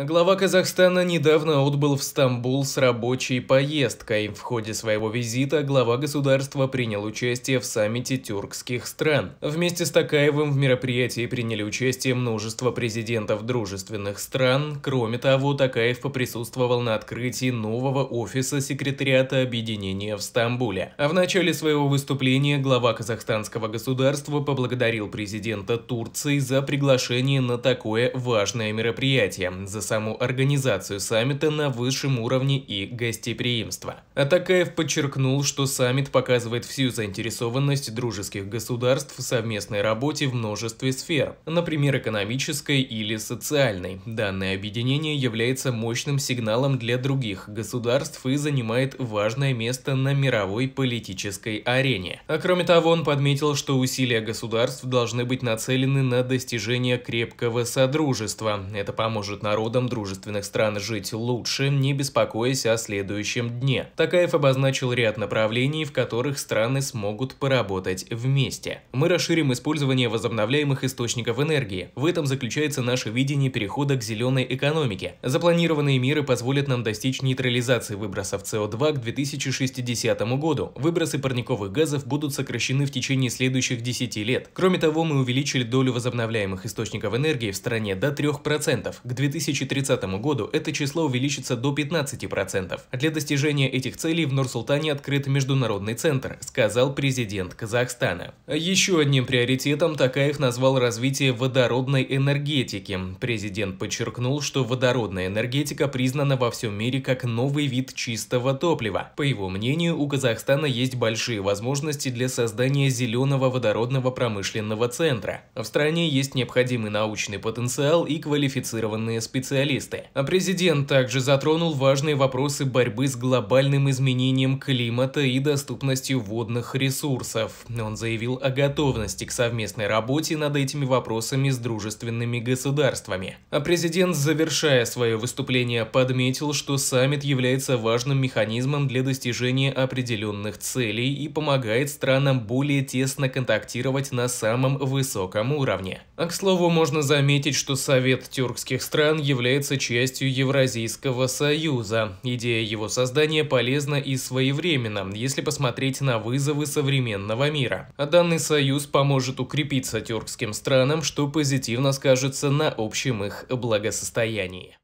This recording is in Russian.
Глава Казахстана недавно отбыл в Стамбул с рабочей поездкой. В ходе своего визита глава государства принял участие в саммите тюркских стран. Вместе с Такаевым в мероприятии приняли участие множество президентов дружественных стран. Кроме того, Такаев поприсутствовал на открытии нового офиса секретариата объединения в Стамбуле. А в начале своего выступления глава казахстанского государства поблагодарил президента Турции за приглашение на такое важное мероприятие – за саму организацию саммита на высшем уровне и гостеприимство. А Атакаев подчеркнул, что саммит показывает всю заинтересованность дружеских государств в совместной работе в множестве сфер, например, экономической или социальной. Данное объединение является мощным сигналом для других государств и занимает важное место на мировой политической арене. А кроме того, он подметил, что усилия государств должны быть нацелены на достижение крепкого содружества. Это поможет народу народам дружественных стран жить лучше, не беспокоясь о следующем дне. Такаев обозначил ряд направлений, в которых страны смогут поработать вместе. Мы расширим использование возобновляемых источников энергии. В этом заключается наше видение перехода к зеленой экономике. Запланированные меры позволят нам достичь нейтрализации выбросов СО2 к 2060 году. Выбросы парниковых газов будут сокращены в течение следующих 10 лет. Кроме того, мы увеличили долю возобновляемых источников энергии в стране до 3% к 2060 2030 году это число увеличится до 15%. Для достижения этих целей в Нур-Султане открыт международный центр, сказал президент Казахстана. Еще одним приоритетом Такаев назвал развитие водородной энергетики. Президент подчеркнул, что водородная энергетика признана во всем мире как новый вид чистого топлива. По его мнению, у Казахстана есть большие возможности для создания зеленого водородного промышленного центра. В стране есть необходимый научный потенциал и квалифицированные специалисты специалисты. А президент также затронул важные вопросы борьбы с глобальным изменением климата и доступностью водных ресурсов. Он заявил о готовности к совместной работе над этими вопросами с дружественными государствами. А президент, завершая свое выступление, подметил, что саммит является важным механизмом для достижения определенных целей и помогает странам более тесно контактировать на самом высоком уровне. А к слову, можно заметить, что Совет тюркских стран является является частью Евразийского союза. Идея его создания полезна и своевременно, если посмотреть на вызовы современного мира. А данный союз поможет укрепиться тюркским странам, что позитивно скажется на общем их благосостоянии.